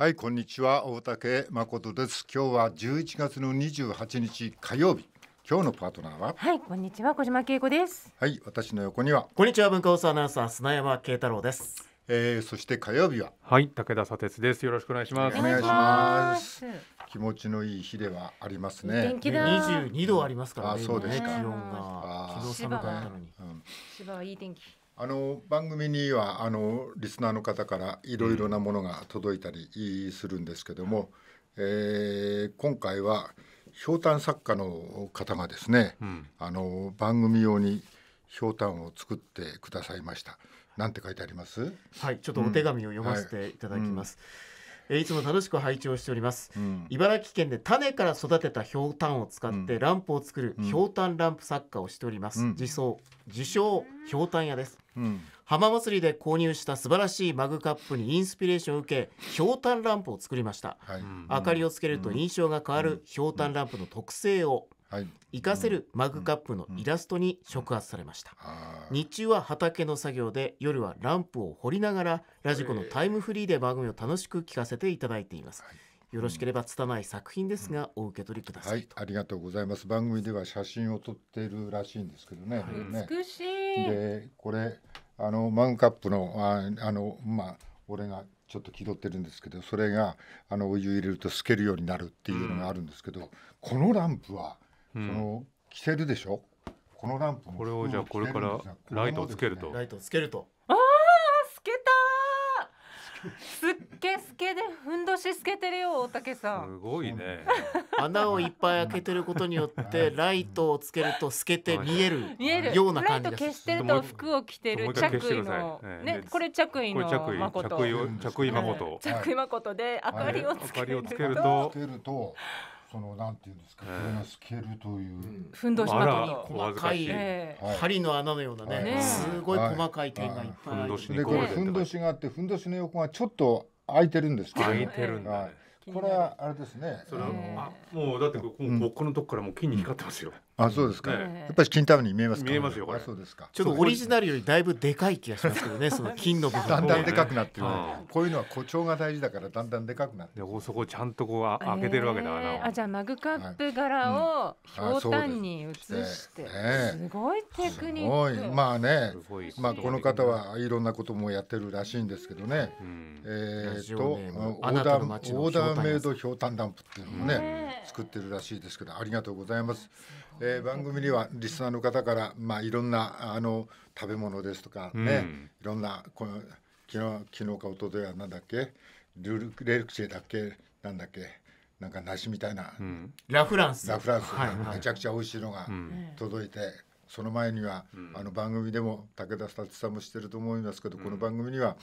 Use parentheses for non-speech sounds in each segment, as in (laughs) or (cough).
はいこんにちは大竹誠です今日は11月の28日火曜日今日のパートナーははいこんにちは小島恵子ですはい私の横にはこんにちは文化放送アナウンサー砂山慶太郎ですえー、そして火曜日ははい武田砂鉄ですよろしくお願いしますお願いします気持ちのいい日ではありますね天気だ22度ありますからね、うん、あそうですか気温が昨日寒かったのに、ねうん、芝はいい天気あの番組にはあのリスナーの方からいろいろなものが届いたりするんですけども、うん、えー、今回はひょうたん作家の方がですね、うん、あの番組用にひょうたんを作ってくださいました。なんて書いてあります。はい、ちょっとお手紙を読ませていただきます。うんはい、えいつも楽しく拝聴しております、うん、茨城県で種から育てたひょうたんを使ってランプを作るひょうたんランプ作家をしております、うん、自称自称ひょうたん屋ですうん、浜祭りで購入した素晴らしいマグカップにインスピレーションを受けひょうたんランプを作りました、はい、明かりをつけると印象が変わるひょうたんランプの特性を生はい、かせるマグカップのイラストに触発されました、日中は畑の作業で夜はランプを掘りながらラジコのタイムフリーで番組を楽しく聞かせていただいています、はいよろしければ拙い作品ですが、お受け取りください、はい、ありがとうございます番組では写真を撮ってるらしいんですけどねはい、美しいでこれあのマグカップのああのまあ俺がちょっと気取ってるんですけどそれがあのお湯入れると透けるようになるっていうのがあるんですけど、うん、このランプは、うん、その着せるでしょこのランプこれをじゃあこれからライトをつけると、ね、ライトをつけるとすっけすけでふんどし透けてるよ大竹さんすごいね穴をいっぱい開けてることによってライトをつけると透けて見えるような感じライト消してると服を着てる着衣のねこれ着衣の衣着衣誠着衣誠で明かりをつけるとそのなんていうんですか、これが透けるという。ふんどしまあに。細かい針の穴のようなね、すごい細かい点がいっぱいふんどしでこれふんどしがあってふんどしの横がちょっと開いてるんですけど、開いてるんだこれはあれですね。それは、もうだってこここのとこからもう金に光ってますよ。あそうですか、ね、やっぱり金玉に見えます見えますよこれそうですかちょっとオリジナルよりだいぶでかい気がしますけどね (laughs) その金の部分、だんだんでかくなってる、ね、こういうのは誇張が大事だからだんだんでかくなってそこちゃんとこう開けてるわけだから、えー、あじゃあマグカップ柄をひょうたに移して、はいうん、すごいテクニックまあねまあこの方はいろんなこともやってるらしいんですけどね、うん、えー、っとオーダーオーダーメイドひょうダンプっていうのもね作ってるらしいですけどありがとうございます。えー、番組にはリスナーの方から、まあ、いろんなあの食べ物ですとかね、うん、いろんなこの昨日昨日か一昨日はなんだっけルルレルクチェだっけなんだっけなんか梨みたいな、うん、ラフランスラフランス、はいはい、めちゃくちゃ美味しいのが届いて、うんその前には、うん、あの番組でも武田達さんもしてると思いますけど、うん、この番組には、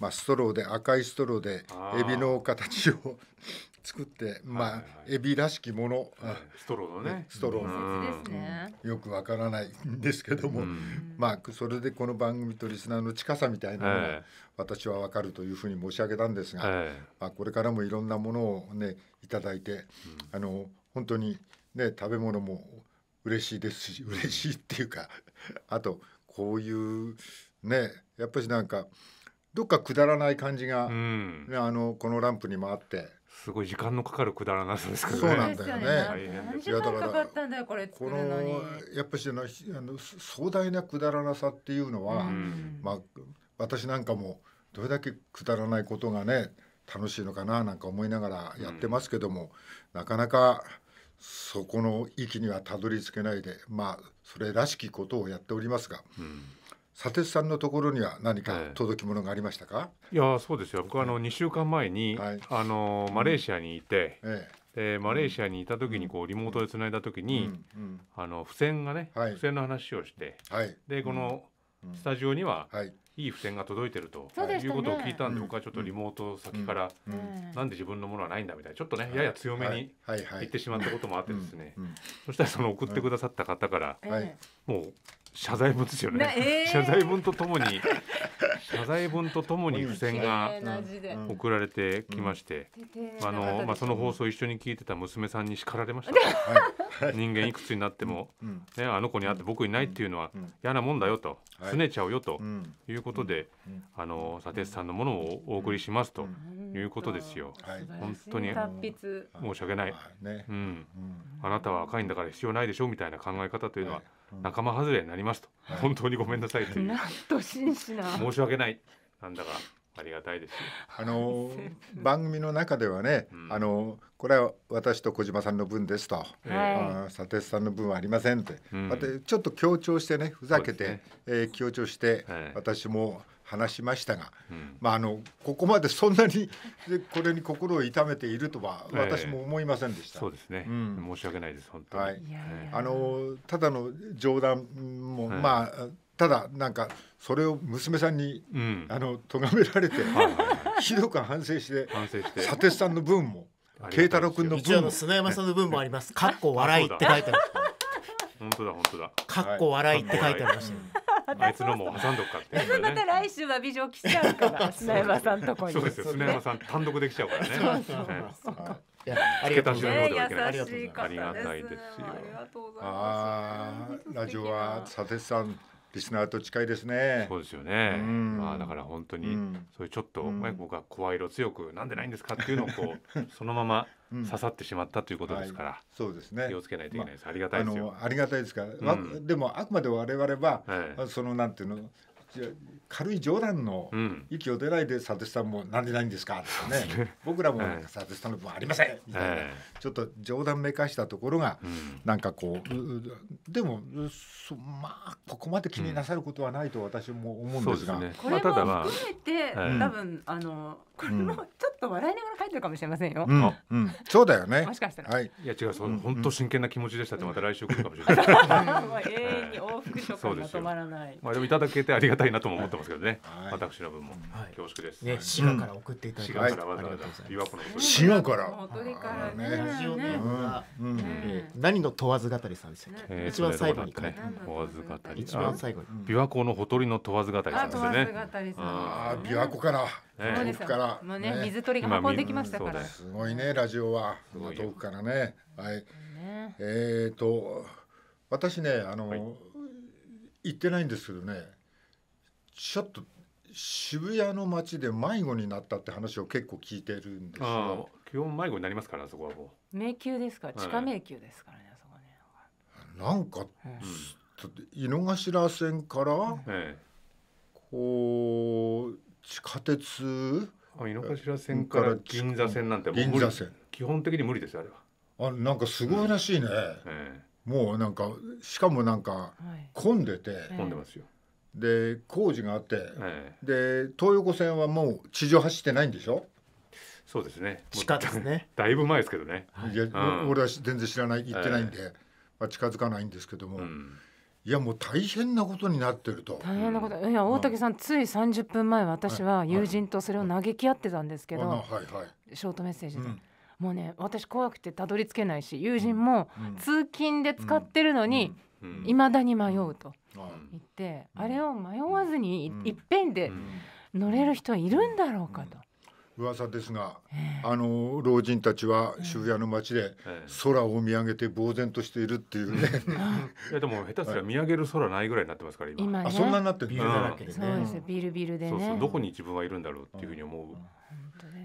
まあ、ストローで赤いストローでエビの形を作って、まあ、はいはい、エビらしきもの、はい、ストローのねストロー、ね、よくわからないんですけども、うん、まあそれでこの番組とリスナーの近さみたいなのが、私はわかるというふうに申し上げたんですが、はい、まあ、これからもいろんなものをね頂いて、うん、あの本当にね食べ物も嬉しいですし (laughs) 嬉しいっていうかあとこういうねやっぱりなんかどっかくだらない感じが、うん、あのこのランプにもあって。すごい時間のかかるくだらなさですけど、ね、そうなんだよね。何時間かかったんだよこれこのやっぱしあの壮大なくだらなさっていうのは、うん、まあ私なんかもどれだけくだらないことがね楽しいのかななんか思いながらやってますけども、うん、なかなかそこの域にはたどり着けないでまあそれらしきことをやっておりますが、うん、佐哲さんのところには何か届き物がありましたか、えー、いやそうですよ僕はあの2週間前に、はい、あのマレーシアにいて、うん、えー、でマレーシアにいた時にこうリモートでつないだ時に、うん、あの付箋がね、はい、付箋の話をして、はい、でこのスタジオには、はいいい付箋が届いてると、ね、いうことを聞いたんで、僕はちょっとリモート先から、うなんで自分のものはないんだみたいなちょっとねやや強めに言ってしまったこともあってですね、そしたらその送ってくださった方から、もう謝罪文ですよね、えー、謝罪文とともに謝罪文とともに付箋が送られてきまして、うん、あのまあその放送一緒に聞いてた娘さんに叱られました、ね、(laughs) 人間いくつになっても、ね、あの子に会って僕いないっていうのは嫌なもんだよと、すねちゃうよということで、あの佐哲さんのものをお送りしますということですよ、本当に申し訳ない、うん、あなたは若いんだから必要ないでしょみたいな考え方というのは仲間外れになりりますと、はい、本当にごめんなさいという。なんと真摯な。申し訳ない。なんだか。ありがたいです。あの (laughs) 番組の中ではね、うん、あのこれは私と小島さんの分ですと、は佐哲さんの分はありませんって、うん、ちょっと強調してねふざけて、ねえー、強調して、はい、私も話しましたが、うん、まあ、あのここまでそんなにこれに心を痛めているとは私も思いませんでした。えー、そうですね、うん、申し訳ないです本当はい、あのただの冗談も、はい、まあただなんかそれを娘さんに、うん、あの咎められて、はいはい、ひどく反省して反省して佐哲さんの分も慶太郎君の分も砂山さんの分もあります。かっこ笑いって書いてある。本当だ本当だ。かっこ笑いって書いてありました、ね。あいつのも挟んどくかって、ね、また来週は美女来ちゃうから (laughs) 砂山さんとこにそうですよ砂山さん単独できちゃうからねいや付け足しのようではいけない、ね、ありがたいですありがとうございますラジオは佐哲さんリスナーと近いですね。そうですよね。うん、まあだから本当に、そういうちょっと、うん、僕は声色強くなんでないんですかっていうのをこう (laughs) そのまま刺さってしまったということですから、うんはい、そうですね気をつけないといけないです、まあ、ありがたいですよありがたいですから、うん、でもあくまで我々は、はい、そのなんていうの軽い冗談の息を出ないで、佐藤さんもなんでないんですかとかね、僕らも佐藤さんの分ありませんみいちょっと冗談めかしたところが、なんかこう、でも、まあ、ここまで気になさることはないと私も思うんですが。これも含めて、多分あのこれもちょっと笑いながら書いてるかもしれませんよ。うんうん、そうだよね。もしかしたら。はい。いや違う、その本当真剣な気持ちでしたってまた来週来るかもしれない。永遠に往復書感が止まらない。まあでもいただけてありがたいなとも思ってますけどね。はい、私の分も恐縮です。ね、滋賀から送っていただきま滋賀からわざわざ琵琶湖の滋賀から。鳥からね。何の問わず語りさんでしたっけ？一番最後に問わず語り。一番最後に。琵琶湖のほとりの問わず語りさんですよね。琵琶湖から。そうですかもうね水鳥が運んできましたから。すごいねラジオは遠くからね。はい。えっと私ねあの行ってないんですけどねちょっと渋谷の街で迷子になったって話を結構聞いてるんですよ。基本迷子になりますからそこはもう。迷宮ですから地下迷宮ですからねあそこね。なんか、井の頭線から、こう地下鉄あ井の頭線から銀座線なんて銀座線基本的に無理ですよあれはあなんかすごいらしいね、うんうん、もうなんかしかもなんか混んでて、混んでますよで工事があって、で東横線はもう地上走ってないんでしょそうですね地下ですね (laughs) だいぶ前ですけどね、はい、いや、うん、俺は全然知らない行ってないんで、まあ、近づかないんですけども、うんいやもう大変なことになってると大変なこと、いや大竹さん、つい30分前私は友人とそれを嘆き合ってたんですけど、はいはいショートメッセージで、もうね私怖くてたどり着けないし友人も通勤で使ってるのにいま、だに迷うと言って、あれを迷わずにい,、っぺんで乗れる人いるんだろうかと。噂ですが、あの老人たちは渋谷の街で空を見上げて呆然としているっていうね、(laughs) いやでも下手すりゃ見上げる空ないぐらいになってますから今あそんなになってるビールだらけで、そうですビールビルでそうそうどこに自分はいるんだろうっていうふうに思う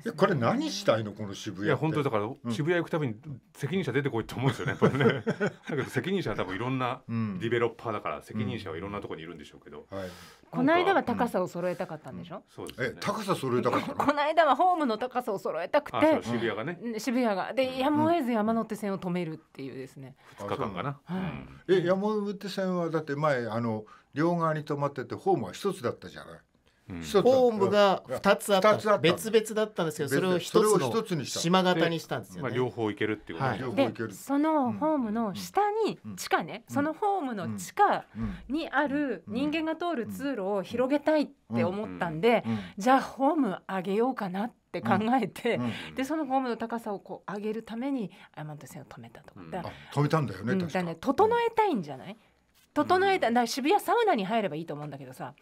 ね、これ何したいのこの渋谷いや本当だから、渋谷行くたびに責任者出てこいって思うんですよねやっぱりねだけど責任者は多分いろんなディベロッパーだから責任者はいろんなところにいるんでしょうけど、はい、この間は高さを揃えたかったんでしょ、うん、そうです、ね、高さ揃えたかった (laughs) この間はホームの高さを揃えたくて渋谷がね渋谷がでやむを得ず山手線を止めるっていうですね2日間かな、はい、え山手線はだって前あの両側に止まっててホームは一つだったじゃないフォームが2つあった別々だったんですけどそれを1つの島型にしたんですよね。両方いけるっていうことでそのホームの下に地下ねそのホームの地下にある人間が通る通路を広げたいって思ったんでじゃあホーム上げようかなって。って考えて、うんうん、でそのホームの高さをこう上げるために山手線を止めたとか,、うん、止めたんだよね、うん、ね整えたいんじゃない整えたな渋谷サウナに入ればいいと思うんだけどさ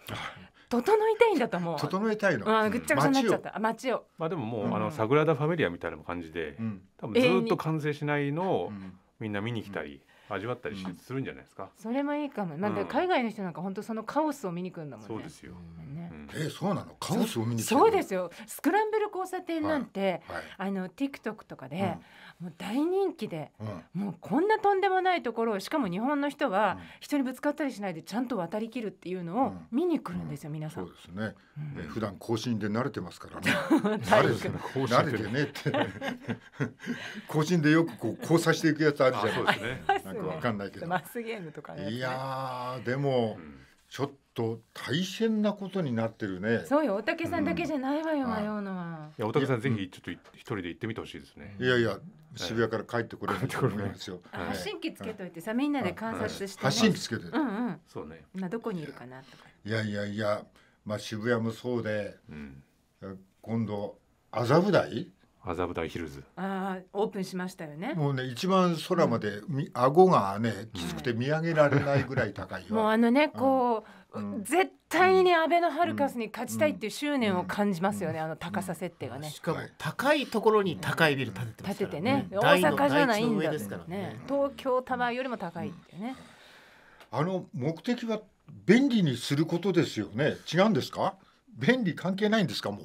整いたいんだと思う整えたいの、うぐっちゃぐちゃになっちゃった街をまあでももう、あのサグラダ・ファミリアみたいな感じで、多分ずっと完成しないのみんな見に来たり、味わったりするんじゃないですか、それもいいかも、なんか、海外の人なんか本当そのカオスを見に来るんだもんそうですよ、ねえそうなのカオスを見にそうですよスクランブル交差点なんて、あのティックトックとかで、もう大人気で、うん、もうこんなとんでもないところをしかも日本の人は人にぶつかったりしないでちゃんと渡りきるっていうのを見に来るんですよ、皆さん。そうですね、え普段更新で慣れてますからね。慣れてね慣れてねって (laughs) 更新でよくこう交差していくやつあるじゃないですか。すね、なんかわかんないけど。マスゲームとか、ね、いやでも。うんちょっと大変なことになってるね。そうよ、おたけさんだけじゃないわよ、うん、迷うのは。いや、大竹さん、ぜひちょっと一人で行ってみてほしいですね。いやいや、渋谷から帰ってくれると思いますよ。発信機つけといてさ、みんなで観察して、ね。発信機つけて。うんうん。そうね。今どこにいるかなとか。いやいやいや、まあ、渋谷もそうで。うん、今度、麻布台。麻布台ヒルズあオープンしましたよねもうね一番空までみ、うん、顎がねきつくて見上げられないぐらい高い、よ。もうあのねこう、うん、絶対にアベノハルカスに勝ちたいっていう執念を感じますよね、うん、あの高さ設定がね、しかも高いところに高いビル建てて建ててね、大阪じゃないんだね、ね、東京タワーよりも高いってね、あの目的は便利にすることですよね違うんですか便利関係ないんですかもう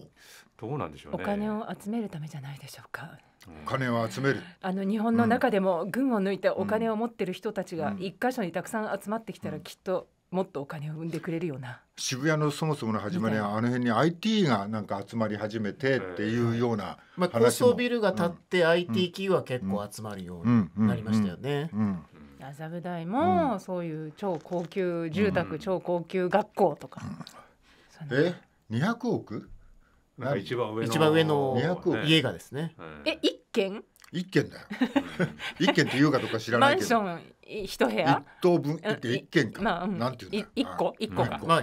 どうなんでしょう、ね、お金を集めるためじゃないでしょうか。お金を集めるあの日本の中でも群を抜いてお金を持ってる人たちが一箇所にたくさん集まってきたらきっともっとお金を生んでくれるような渋谷のそもそもの始まりはあの辺に IT がなんか集まり始めてっていうようなまあ、高層ビルが建って IT 企業は結構集まるようになりましたよね。麻布台もそういう超高級住宅、超高級学校とか。え200億なんか一番上の一番上の家がですね。え一軒？一軒だよ。一軒って言うかとか知らないけど。マンション一部屋。一棟分って一軒か。まあ、なんていう一個一個か。まあ、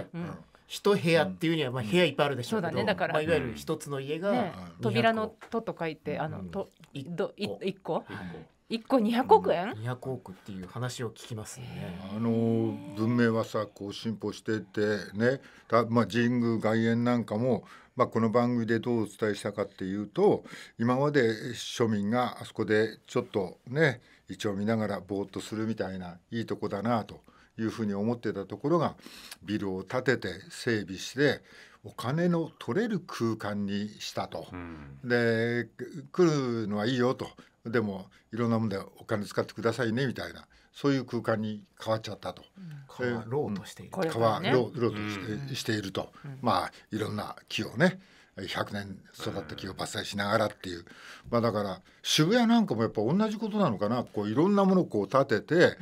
一部屋っていうにはまあ部屋いっぱいあるでしょうけど。そうだね。だから、いわゆる一つの家が、扉のとと書いてあのとど一個。一個二百億円？二百億っていう話を聞きますね。あの文明はさこう進歩しててね、たまあ神宮外苑なんかも。まあ、この番組でどうお伝えしたかっていうと今まで庶民があそこでちょっとね一応見ながらぼーっとするみたいないいとこだなというふうに思ってたところがビルを建てて整備してお金の取れる空間にしたと、うん、で来るのはいいよとでもいろんなもんでお金使ってくださいねみたいなそういう空間に変わっちゃったと、うん、変わろうとしている、変わろうとして,、いると、まあいろんな木をね100年育った木を伐採しながらっていう、まあ、だから渋谷なんかもやっぱ同じことなのかなこういろんなものをこう建てて、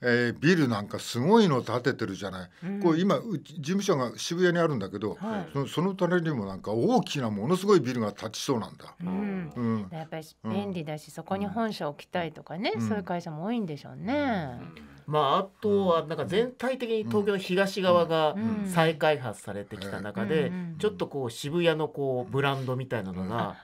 えー、ビルなんかすごいの建ててるじゃない、こう今事務所が渋谷にあるんだけど、はい、そのその隣にもなんか大きなものすごいビルが建ちそうなんだ。うん、うん、やっぱり便利だし、そこに本社置きたいとかね、そういう会社も多いんでしょうね。まあ、あとはなんか全体的に東京の東側が再開発されてきた中で、ちょっとこう渋谷のこうブランドみたいなのが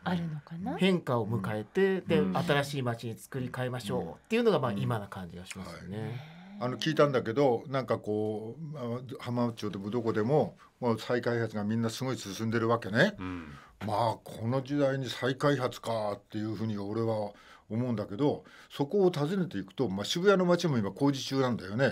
変化を迎えてで新しい街に作り変えましょうっていうのがまあ今な感じがしますよね。あの聞いたんだけどなんかこう浜松町でもどこでももう再開発がみんなすごい進んでるわけね、うん、まあこの時代に再開発かっていうふうに俺は思うんだけどそこを訪ねていくと、まあ、渋谷の街も今工事中なんだよね、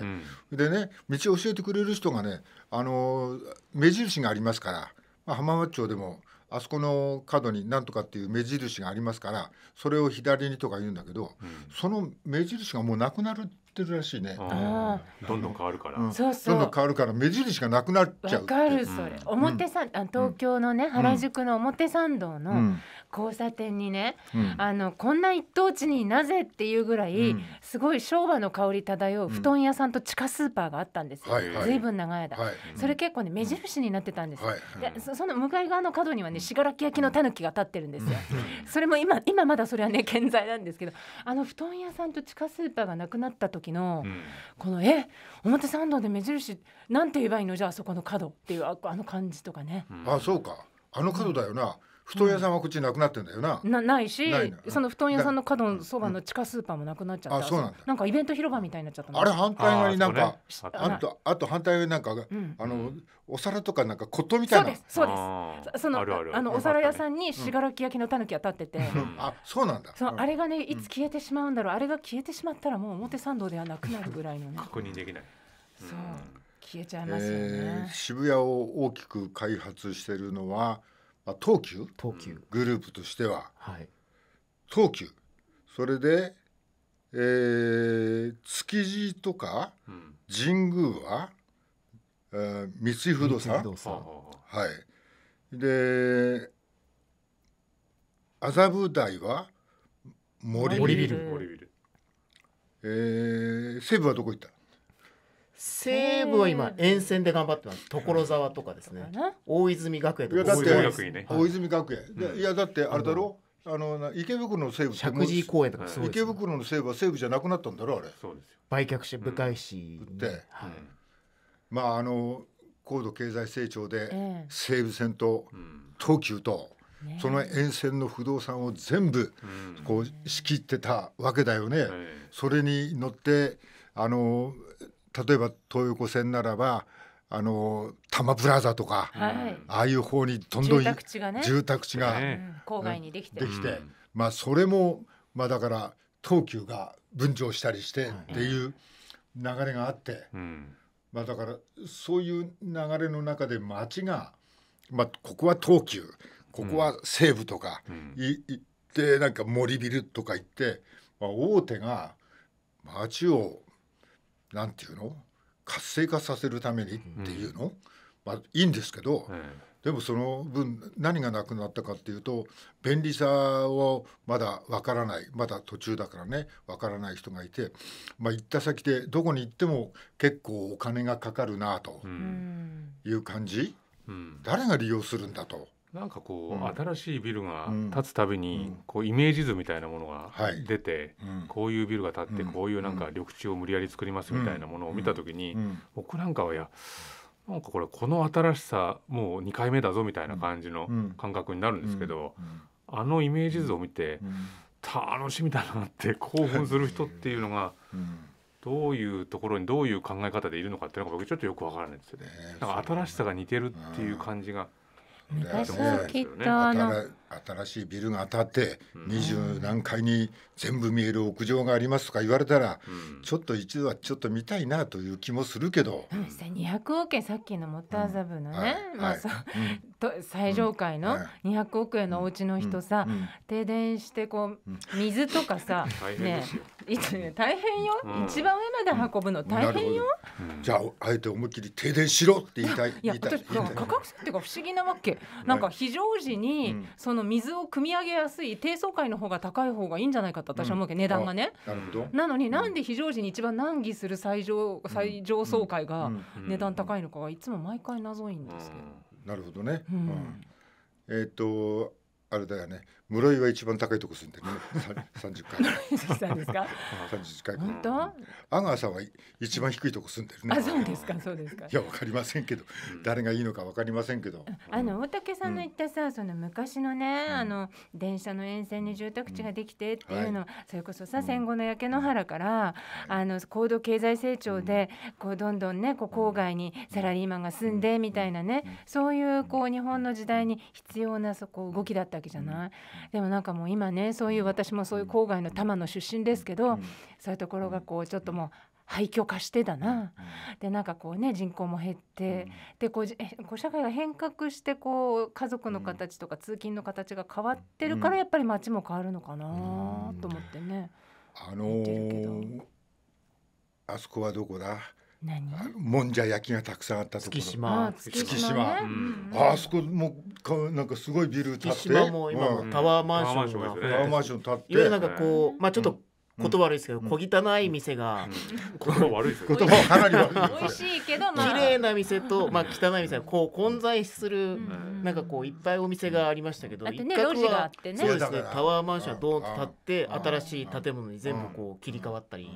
うん、でね道を教えてくれる人がねあの目印がありますから、まあ、浜松町でもあそこの角に何とかっていう目印がありますからそれを左にとか言うんだけど、うん、その目印がもうなくなるってるらしいね。あどんどん変わるから、うん、そうそうどんどん変わるから目印がなくなっちゃう。わかるそれ。表参あ東京のね、うん、原宿の表参道の交差点にね、うん、あのこんな一等地になぜっていうぐらい、すごい昭和の香り漂う布団屋さんと地下スーパーがあったんですよ。はいはい、ずいぶん長い間、はい、それ結構ね目印になってたんですよ。はい、でそその向かい側の角にはね信楽焼のタヌキが立ってるんですよ。それも今今まだそれはね健在なんですけど、あの布団屋さんと地下スーパーがなくなったと時の、このえ表参道で目印なんて言えばいいのじゃあそこの角っていうあの感じとかね。あそうかあの角だよな、布団屋さんはこっちなくなってんだよな。なないしその布団屋さんの角のそばの地下スーパーもなくなっちゃった。あそうなんだ。なんかイベント広場みたいになっちゃったあれ反対側になんかあ,、とあと反対側になんか、あのお皿とかなんか骨董みたいな。そうですそうです。そのあのお皿屋さんに信楽焼きのたぬきが立ってて。あそうなんだ。そのあれがねいつ消えてしまうんだろう、あれが消えてしまったらもう表参道ではなくなるぐらいのね。(laughs) 確認できない。そう。消えちゃいますよね、渋谷を大きく開発してるのはあ東急東急グループとしては、はい、東急それで、えー、築地とか神宮は、うん、えー、三井不動産はいで麻布台は森ビル森ビル、えー、西武はどこ行った西武は今沿線で頑張ってます所沢とかですね大泉学園とか大泉学園、ね、大泉学園、いやだってあれだろあの池袋の西武石神井公園とか、池袋の西武は西武じゃなくなったんだろあれ売却して部会市って、はい、まああの高度経済成長で西武線と東急と、その沿線の不動産を全部こう仕切ってたわけだよね、それに乗ってあの例えば東横線ならばあの多摩プラザとか、はい、ああいう方にどんどん住宅地が,、ね住宅地が郊外にできてできて、まあ、それも、まあ、だから東急が分譲したりしてっていう流れがあって、まあ、だからそういう流れの中で町が、まあ、ここは東急ここは西武とか、い行ってなんか森ビルとか行って、まあ、大手が町をなんていうの活性化させるためにっていうの、うん、まあいいんですけど、うん、でもその分何がなくなったかっていうと便利さをまだわからないまだ途中だからねわからない人がいて、まあ、行った先でどこに行っても結構お金がかかるなという感じ、うん、誰が利用するんだと。なんかこう、うん、新しいビルが建つたびに、うん、こうイメージ図みたいなものが出て、はい、こういうビルが建って、うん、こういうなんか緑地を無理やり作りますみたいなものを見た時に、僕なんかはいやなんかこれこの新しさもう2回目だぞみたいな感じの感覚になるんですけど、あのイメージ図を見て、楽しみだなって興奮する人っていうのが。どういうところにどういう考え方でいるのかっていうのが僕ちょっとよくわからないですよね。か新しさが似てるっていう感じが、昔はきっとあの新しいビルが当たって二十何階に全部見える屋上がありますとか言われたら、うん、ちょっと一度はちょっと見たいなという気もするけど、うん、200億円さっきのモッターザブのね、最上階の200億円のお家の人さ、停電してこう水とかさ、(laughs) ねいつ大変よ、一番上まで運ぶの大変よ、じゃああえて思いっきり停電しろって言いたいいやいや価格設不思議なわけなんか非常時に、そのの水を汲み上げやすい低層階の方が高い方がいいんじゃないかと私は思うけど、うん、値段がねなるほどなのになんで非常時に一番難儀する最上最上層階が値段高いのかがいつも毎回謎いんですけど、なるほどね、うんえー、っとあれだよね室井は一番高いとこ住んでね三十階三十階本当阿川さんは一番低いとこ住んでるねあそうですかそうですかいやわかりませんけど、誰がいいのかわかりませんけどあの大竹さんの言ったさ、その昔のね、あの電車の沿線に住宅地ができてっていうの、それこそさ戦後の焼け野原から、あの高度経済成長で、こうどんどんねこう郊外にサラリーマンが住んでみたいなね、そういうこう日本の時代に必要なそこ動きだったわけじゃない、でもなんかもう今ねそういう私もそういう郊外の多摩の出身ですけど、そういうところがこうちょっともう廃墟化してだな、でなんかこうね人口も減って、でこう (laughs) こう社会が変革してこう家族の形とか通勤の形が変わってるからやっぱり街も変わるのかなと思ってね。あのー、あそこはどこだもんじゃ焼きがたくさんあったところ月島月島、ねあそこもかなんかすごいビル建って月島も今もタワーマンションが、タワーマンション建っていわゆるなんかこうまあちょっと、言葉悪いですけど、小汚い店が、言葉悪いですよ言葉かなり悪い美味しいけど、綺麗な店と、まあ、汚い店こう混在する、なんかこういっぱいお店がありましたけど、一角は、そうですねタワーマンションがドーと建って、新しい建物に全部こう切り替わったり。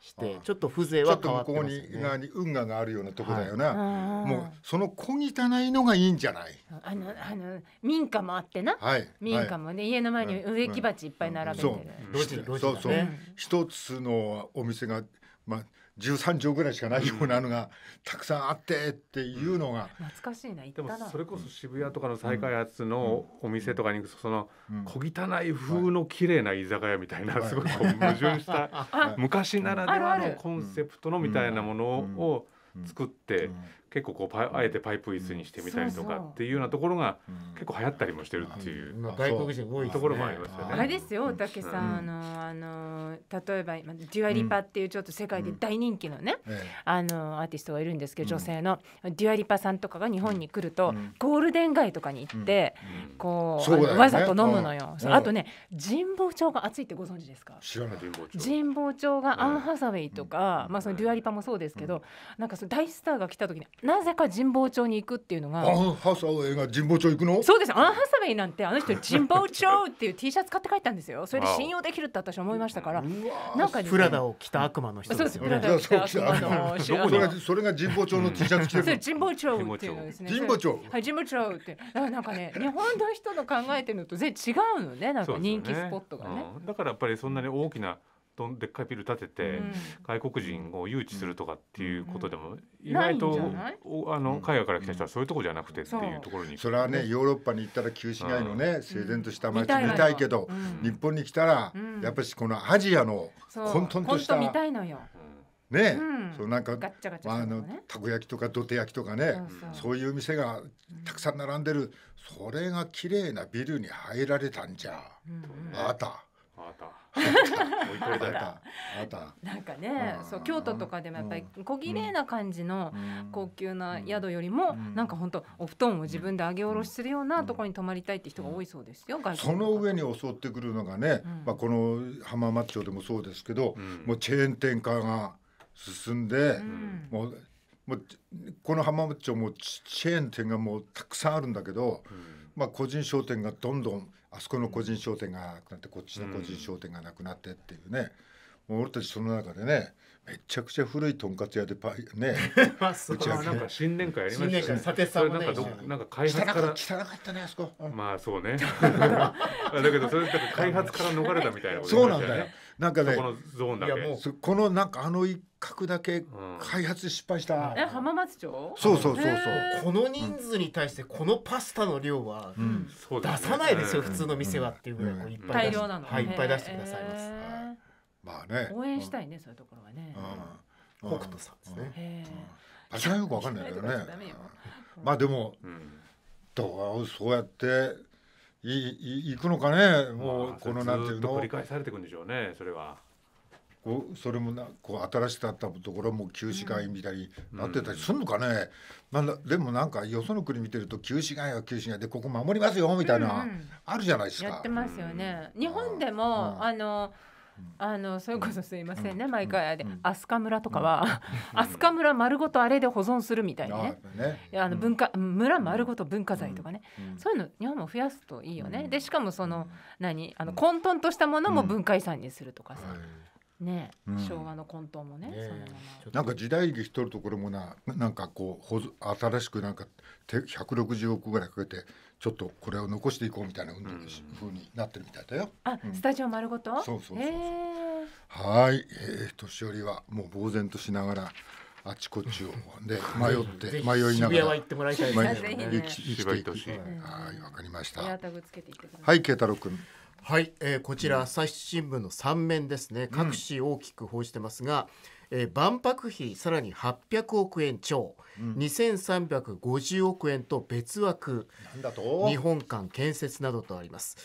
してちょっと風情は変わってます、ね、ここに側に運河があるようなとこだよな、はい、もうその小汚いのがいいんじゃないあのあの民家もあってな、はい、民家もね、家の前に植木鉢いっぱい並べてる、そうそうそう一つのお店がまあ13畳ぐらいしかないようなのがたくさんあってっていうのが、うん、懐かしいなでもそれこそ渋谷とかの再開発のお店とかに行くとその小汚い風の綺麗な居酒屋みたいなすごい矛盾した昔ならではのコンセプトのみたいなものを作って。結構こうパあえてパイプ椅子にしてみたりとかっていうようなところが結構流行ったりもしてるっていう、外国人多いところもありますよね。あれですよ、たけさん、あのあの例えば今デュアリパっていうちょっと世界で大人気のね、あのアーティストがいるんですけど、女性のデュアリパさんとかが日本に来ると、ゴールデン街とかに行って、こう、ね、わざと飲むのよ、うん、あとね神保町が熱いってご存知ですか神保町がアン・ハサウェイとか、うん、まあ、そのデュアリパもそうですけど、うん、なんかその大スターが来た時になぜか神保町に行くっていうのがアン・ハサウェイが神保町行くのそうですアン・ハサウェイなんてあの人神保町っていう T シャツ買って帰ったんですよそれで信用できるって私思いましたからなんか、ね、フラダを着た悪魔の人ですよねそれが神保町の T シャツ着てる神保町っていうのですね神保町はい神保町ってなんかね日本のの人の考えてるのと全然違うのねなんか人気スポットがね、ねうん、だからやっぱりそんなに大きなどんでっかいビル建てて、外国人を誘致するとかっていうことでも、意外と、あの海外から来た人はそういうとこじゃなくてっていうところに、それはねヨーロッパに行ったら旧市街のね、整然とした街見たいけど、日本に来たら、やっぱしこのアジアの混沌とした、見たいのよね、うん、そのなんかガチあのたこ焼きとかどて焼きとかね、そういう店がたくさん並んでる、それが綺麗なビルに入られたんじゃ、あた。あ (laughs) た。あった。なんかね、そう、京都とかでもやっぱり小綺麗な感じの高級な宿よりも、なんか本当お布団を自分で上げ下ろしするようなところに泊まりたいって人が多いそうですよ。その上に襲ってくるのがね、まあこの浜松町でもそうですけど、もうチェーン店家が。進んで、うん、もうもうこの浜松町もチェーン店がもうたくさんあるんだけど、うん、まあ、個人商店がどんどんあそこの個人商店がなくなってこっちの個人商店がなくなってっていうね、うん、もう俺たちその中でねめちゃくちゃ古いとんかつ屋でパイね (laughs) まあ、そうなんか新年会やりましたね。立てさんもね。なんか開発から汚かったねあそこ。あまあそうね。(laughs) だけどそれだか開発から逃れたみたいなね、そうなんだよ。なんかねこのゾーンだけ。このなんかあの一角だけ開発失敗した、うん、え浜松町そうそうそうそうこの人数に対してこのパスタの量は出さないですよ、うん、普通の店はっていうぐらいこういっぱい出して、うんはい、いっぱい出してくださいます、まあね応援したいね、そういうところはね、うん北斗さんですね、うん、場所がよくわかんないけどねまあでも、どうそうやっていい行くのかねもうこのなんていうの繰り返されていくんでしょうねそれは。こうそれもなこう新しくなったところも旧市街みたいになってたりするのかね、まあ、でもなんかよその国見てると旧市街は旧市街でここ守りますよみたいな、うんうん、あるじゃないですか。やってますよね、日本でも、あのあのそれこそすいませんね、毎回で、飛鳥村とかは、(laughs) 飛鳥村丸ごとあれで保存するみたいなねあの文化、村丸ごと文化財とかね、そういうの日本も増やすといいよね、でしかもその何あの混沌としたものも文化遺産にするとかさ、ね、うん、昭和の混沌もね、ね、なんか時代劇撮るところもななんかこうほ新しくなんか160億ぐらいかけてちょっとこれを残していこうみたいな運動に、うん、風になってるみたいだよ。あ、うん、スタジオ丸ごとそうそうそうそうはい、えー、年寄りはもう呆然としながらあちこちを (laughs) で迷って迷いながら。行ってもらいたいですね。い。はい、わかりました。はい、慶太郎君。はい、えー、こちら朝日新聞の3面ですね、各紙大きく報じてますが、えー、万博費さらに800億円超、うん、2350億円と別枠日本館建設などとあります。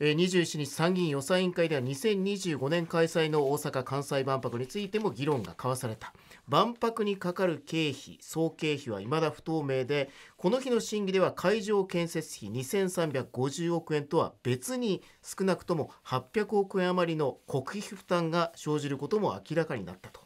27日参議院予算委員会では2025年開催の大阪・関西万博についても議論が交わされた、万博にかかる経費総経費は未だ不透明でこの日の審議では会場建設費2350億円とは別に少なくとも800億円余りの国費負担が生じることも明らかになったと、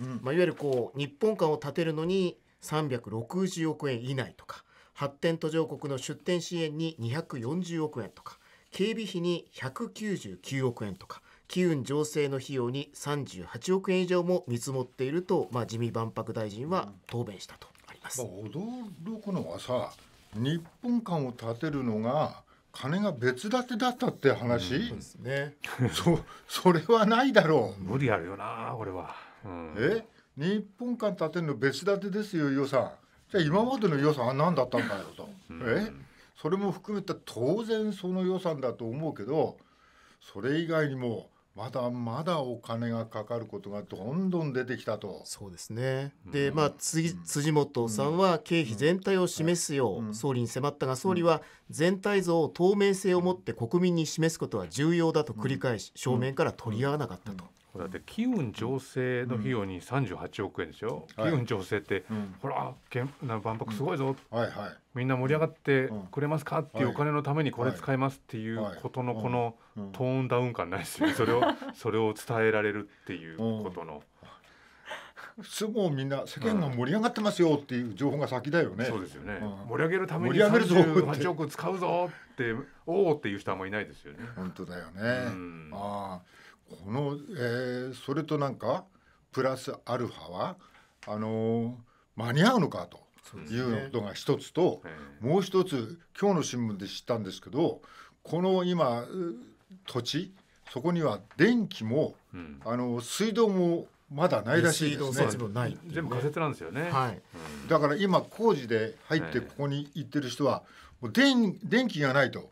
うん、まあ、いわゆるこう日本館を建てるのに360億円以内とか発展途上国の出展支援に240億円とか警備費に199億円とか機運醸成の費用に38億円以上も見積もっていると、まあ、自民万博大臣は答弁したとあります、まあ、驚くのはさ日本館を建てるのが金が別立てだったって話、うん、そうですね (laughs) そそれはないだろう無理あるよなこれは、うん、え日本館建てるの別立てですよ予算じゃあ今までの予算は何だったんだよと、うん、えそれも含めて当然その予算だと思うけどそれ以外にもまだまだお金がかかることがどんどん出てきたと。そうですね。で、まあ辻元さんは経費全体を示すよう総理に迫ったが、総理は全体像を透明性を持って国民に示すことは重要だと繰り返し正面から取り合わなかったと。だって機運醸成の費用に38億円でしょ、う機運醸成って、ほらけんな万博すごいぞ、うん、はいはい、みんな盛り上がってくれますかっていうお金のためにこれ使いますっていうことのこのトーンダウン感ないですね、(laughs) それをそれを伝えられるっていうことの。すぐみんな世間が盛り上がってますよっていう情報が先だよね。そうですよね。盛り上げるために38億使うぞっておおっていう人あんまいないですよね。本当だよね。うん、ああこの、えー、それとなんかプラスアルファはあのー、間に合うのかと。いうのが一つと、ね、もう一つ今日の新聞で知ったんですけどこの今土地そこには電気も、うん、あの水道もまだないらしいですね。全部仮設なんですよね。はい。だから今工事で入ってここに行ってる人は、電電気がないと、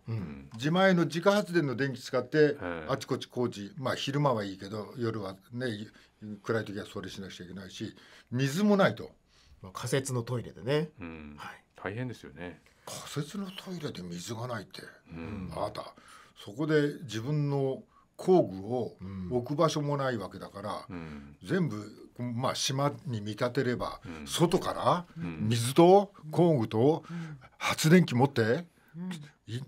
自前の自家発電の電気使って、あちこち工事、まあ昼間はいいけど夜はね暗い時はそれしなくちゃいけないし、水もないと。まあ仮設のトイレでね。はい。大変ですよね。仮設のトイレで水がないって、あなたそこで自分の工具を置く場所もないわけだから、うん、全部、まあ、島に見立てれば、うん、外から水と工具と発電機持って。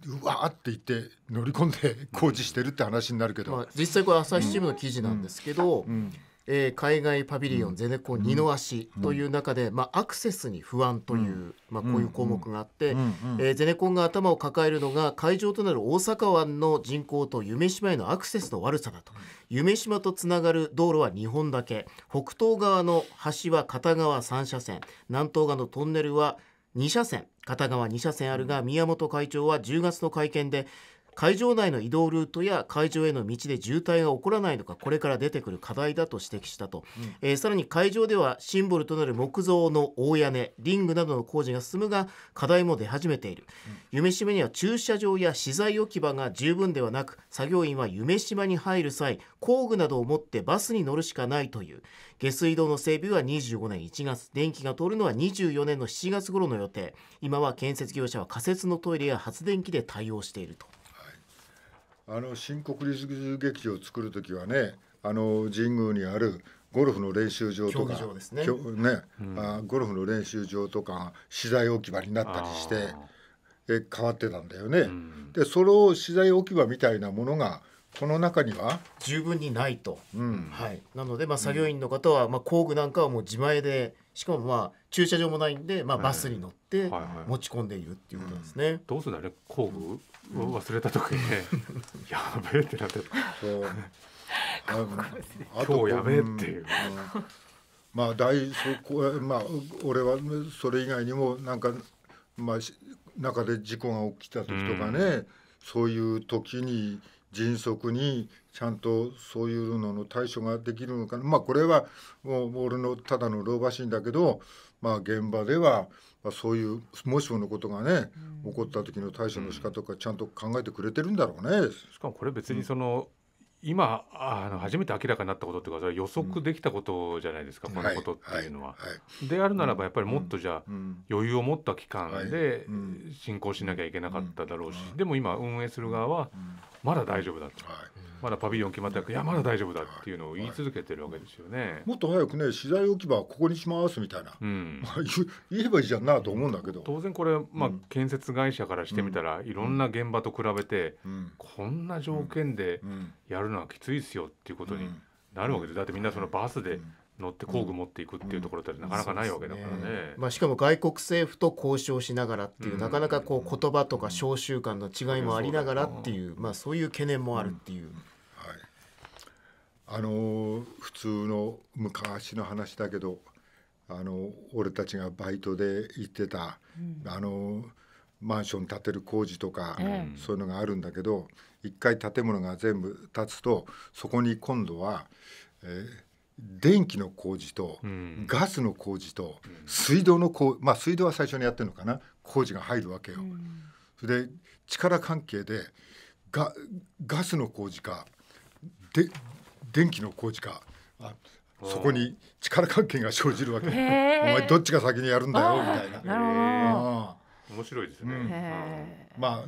うわーって言って乗り込んで工事してるって話になるけど、まあ、実際これ朝日新聞の記事なんですけど、うんえー、海外パビリオン、ゼネコン、二の足という中で、まあ、アクセスに不安という、まあ、こういう項目があって、うえゼネコンが頭を抱えるのが会場となる大阪湾の人口と夢島へのアクセスの悪さだと夢島とつながる道路は2本だけ北東側の橋は片側3車線南東側のトンネルは2車線片側2車線あるが宮本会長は10月の会見で会場内の移動ルートや会場への道で渋滞が起こらないのかこれから出てくる課題だと指摘したと、うん、えー、さらに会場ではシンボルとなる木造の大屋根リングなどの工事が進むが課題も出始めている、うん、夢島には駐車場や資材置き場が十分ではなく作業員は夢島に入る際工具などを持ってバスに乗るしかないという下水道の整備は25年1月電気が通るのは24年の7月頃の予定今は建設業者は仮設のトイレや発電機で対応していると。あの新国立劇場を作る時はねあの神宮にあるゴルフの練習場とかね、ねうん、あゴルフの練習場とか資材置き場になったりしてえ変わってたんだよね。うん、でその資材置き場みたいなものがこの中には十分にないと、うん、はい、なので、まあ、作業員の方は、まあ、工具なんかはもう自前でしかも、まあ、駐車場もないんで、まあ、バスに乗って持ち込んでいるっていうことですね。どうするんだね工具忘れた時にねやべえってなってあ (laughs) 今日やべえっていう。まあ大そこまあ俺はそれ以外にもなんかまあ中で事故が起きた時とかね、うん、そういう時に迅速にちゃんとそういうのの対処ができるのかまあこれはもう俺のただの老婆心だけどまあ現場ではまあ、そういうもしものことがね、起こった時の対処の仕方とかちゃんと考えてくれてるんだろうね。しかもこれ別にその、今あの初めて明らかになったことっていうか予測できたことじゃないですか、うん、このことっていうのは。はいはい、であるならばやっぱりもっとじゃあ、余裕を持った期間で進行しなきゃいけなかっただろうし、でも今運営する側はまだ大丈夫だと。まだパビリオン決まったいやまだ大丈夫だっていうのを言い続けてるわけですよね、はいはい、もっと早くね資材置き場はここにしますみたいな、うん、言えばいいじゃんなと思うんだけど当然これ、まあ、建設会社からしてみたら、うん、いろんな現場と比べて、うん、こんな条件でやるるのはきついですよっていうことになるわけで、だってみんなそのバスで乗って工具持っていくっていうところってなかなかないわけだからねうんね、まあ、しかも外国政府と交渉しながらっていう、うん、なかなかこう言葉とか召集感の違いもありながらっていう、まあ、そういう懸念もあるっていう。うん、あの普通の昔の話だけどあの俺たちがバイトで行ってた、あのマンション建てる工事とか、そういうのがあるんだけど一回建物が全部建つとそこに今度は、えー、電気の工事と、ガスの工事と、水道の工まあ水道は最初にやってるのかな工事が入るわけよ。それで力関係でガガスの工事かで電気の工事かあそこに力関係が生じるわけお前どっちが先にやるんだよみたいな。面白いですね、ま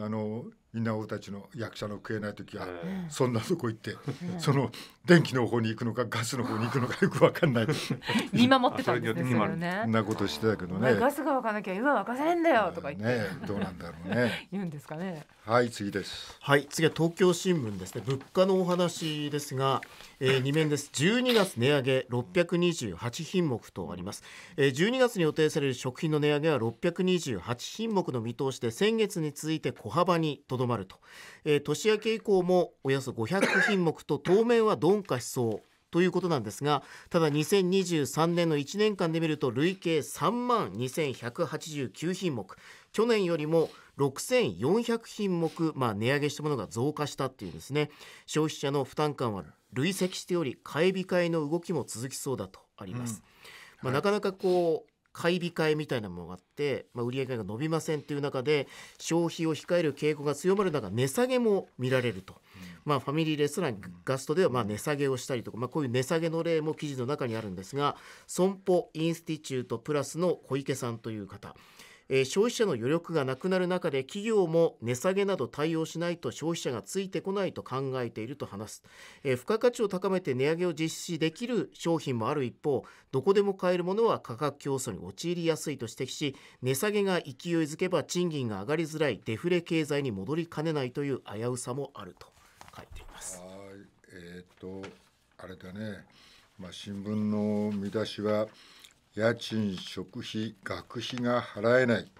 ああの稲尾たちの役者の食えない時はそんなとこ行って、その電気の方に行くのかガスの方に行くのかよく分かんない (laughs) 見守ってたんですねそねんなことしてたけどねガスが沸かなきゃ湯は沸かせんだよとか言ってねどうなんだろうね (laughs) 言うんですかねはい次ですはい次は東京新聞ですね物価のお話ですが、えー、2 (laughs) 面です12月値上げ628品目とあります、えー、12月に予定される食品の値上げは628品目の見通しで先月について小幅にとどどまると、えー、年明け以降もおよそ500品目と当面は鈍化しそうということなんですがただ2023年の1年間で見ると累計3万2189品目去年よりも6400品目、まあ、値上げしたものが増加したっていうですね消費者の負担感は累積しており買い控えの動きも続きそうだとあります。うんまあ、なかなかこ買い控えみたいなものがあって、まあ、売上が伸びませんという中で消費を控える傾向が強まる中値下げも見られると、まあ、ファミリーレストランガストではまあ値下げをしたりとか、まあ、こういう値下げの例も記事の中にあるんですが損保インスティチュートプラスの小池さんという方。え消費者の余力がなくなる中で企業も値下げなど対応しないと消費者がついてこないと考えていると話す、え付加価値を高めて値上げを実施できる商品もある一方どこでも買えるものは価格競争に陥りやすいと指摘し値下げが勢いづけば賃金が上がりづらいデフレ経済に戻りかねないという危うさもあると書いています。はいえー、っとあれだね、まあ、新聞の見出しは家賃、食費、学費が払えない、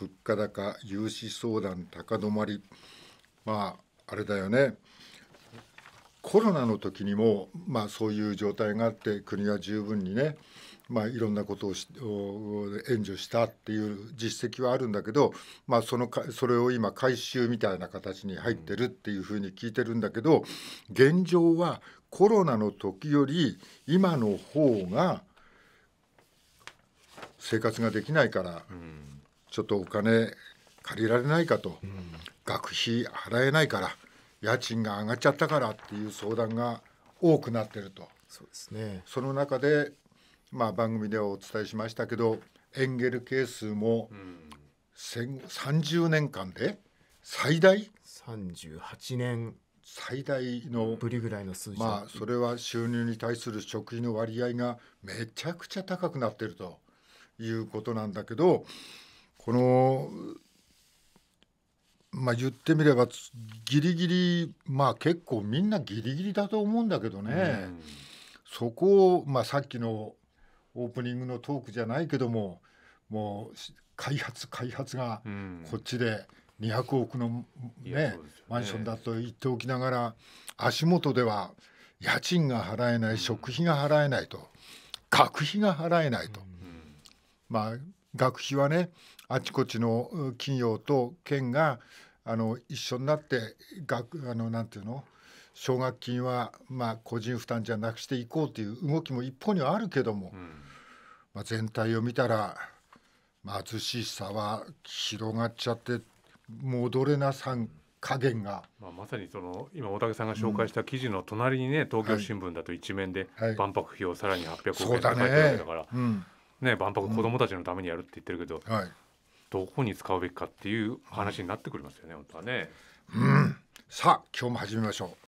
物価高、融資相談高止まり、まあ、あれだよね、コロナの時にも、まあ、そういう状態があって、国は十分にね、まあ、いろんなことを援助したっていう実績はあるんだけど、まあ、そのかそれを今回収みたいな形に入ってるっていうふうに聞いてるんだけど現状はコロナの時より今の方が生活ができないから、ちょっとお金借りられないかと、学費払えないから家賃が上がっちゃったからっていう相談が多くなってるとそうですねその中で、まあ、番組ではお伝えしましたけどエンゲル係数も、うん、30年間で最大38年最大のぶりぐらいの数字まあそれは収入に対する食費の割合がめちゃくちゃ高くなってるということなんだけどこのまあ言ってみればギリギリまあ結構みんなギリギリだと思うんだけどね、そこを、まあ、さっきのオープニングのトークじゃないけどももう開発開発がこっちで200億のね、ねマンションだと言っておきながら足元では家賃が払えない食費が払えないと学費が払えないと、まあ、学費はねあちこちの企業と県があの一緒になって学あのなんていうの奨学金はまあ個人負担じゃなくしていこうという動きも一方にはあるけども、うん、まあ、全体を見たら貧しさは広がっちゃって戻れなさん加減が、まあ、まさにその今大竹さんが紹介した記事の隣にね、うん、東京新聞だと一面で万博費をさらに800億円高いわけだから、はいねうん、ね、万博子どもたちのためにやるって言ってるけど、うんはい、どこに使うべきかっていう話になってくるますよね、本当はね。うん、さあ今日も始めましょう。